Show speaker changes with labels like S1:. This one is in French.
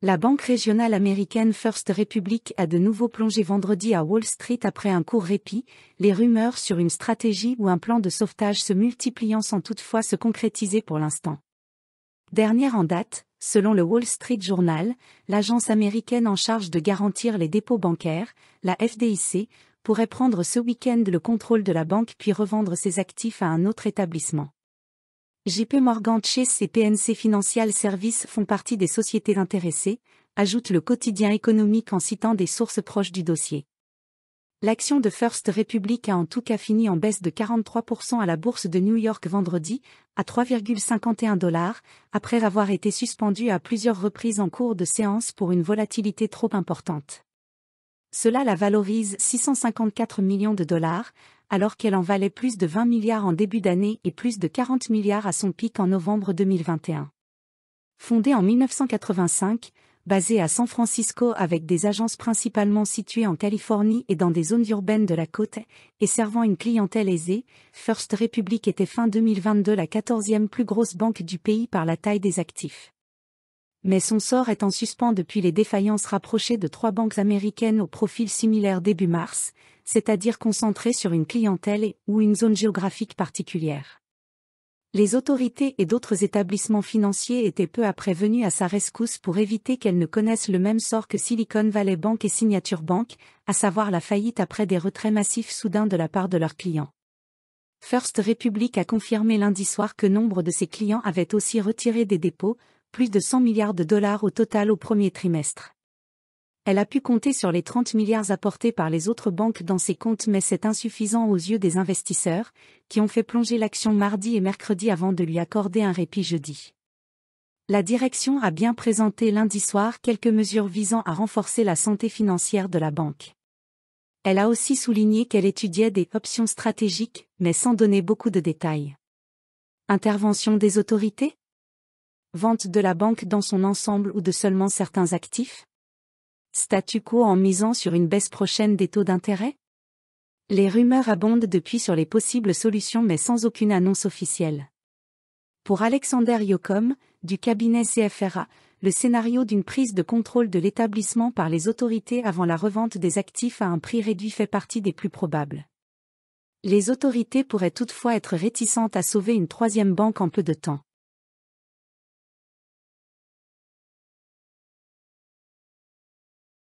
S1: La Banque régionale américaine First Republic a de nouveau plongé vendredi à Wall Street après un court répit, les rumeurs sur une stratégie ou un plan de sauvetage se multipliant sans toutefois se concrétiser pour l'instant. Dernière en date, selon le Wall Street Journal, l'agence américaine en charge de garantir les dépôts bancaires, la FDIC, pourrait prendre ce week-end le contrôle de la banque puis revendre ses actifs à un autre établissement. JP Morgan Chase et PNC Financial Services font partie des sociétés intéressées, ajoute le quotidien économique en citant des sources proches du dossier. L'action de First Republic a en tout cas fini en baisse de 43% à la bourse de New York vendredi, à 3,51 dollars, après avoir été suspendue à plusieurs reprises en cours de séance pour une volatilité trop importante. Cela la valorise 654 millions de dollars, alors qu'elle en valait plus de 20 milliards en début d'année et plus de 40 milliards à son pic en novembre 2021. Fondée en 1985, basée à San Francisco avec des agences principalement situées en Californie et dans des zones urbaines de la côte, et servant une clientèle aisée, First Republic était fin 2022 la 14e plus grosse banque du pays par la taille des actifs mais son sort est en suspens depuis les défaillances rapprochées de trois banques américaines au profil similaire début mars, c'est-à-dire concentrées sur une clientèle ou une zone géographique particulière. Les autorités et d'autres établissements financiers étaient peu après venus à sa rescousse pour éviter qu'elles ne connaissent le même sort que Silicon Valley Bank et Signature Bank, à savoir la faillite après des retraits massifs soudains de la part de leurs clients. First Republic a confirmé lundi soir que nombre de ses clients avaient aussi retiré des dépôts, plus de 100 milliards de dollars au total au premier trimestre. Elle a pu compter sur les 30 milliards apportés par les autres banques dans ses comptes mais c'est insuffisant aux yeux des investisseurs, qui ont fait plonger l'action mardi et mercredi avant de lui accorder un répit jeudi. La direction a bien présenté lundi soir quelques mesures visant à renforcer la santé financière de la banque. Elle a aussi souligné qu'elle étudiait des options stratégiques, mais sans donner beaucoup de détails. Intervention des autorités Vente de la banque dans son ensemble ou de seulement certains actifs Statu quo en misant sur une baisse prochaine des taux d'intérêt Les rumeurs abondent depuis sur les possibles solutions mais sans aucune annonce officielle. Pour Alexander Yocom, du cabinet CFRA, le scénario d'une prise de contrôle de l'établissement par les autorités avant la revente des actifs à un prix réduit fait partie des plus probables. Les autorités pourraient toutefois être réticentes à sauver une troisième banque en peu de temps.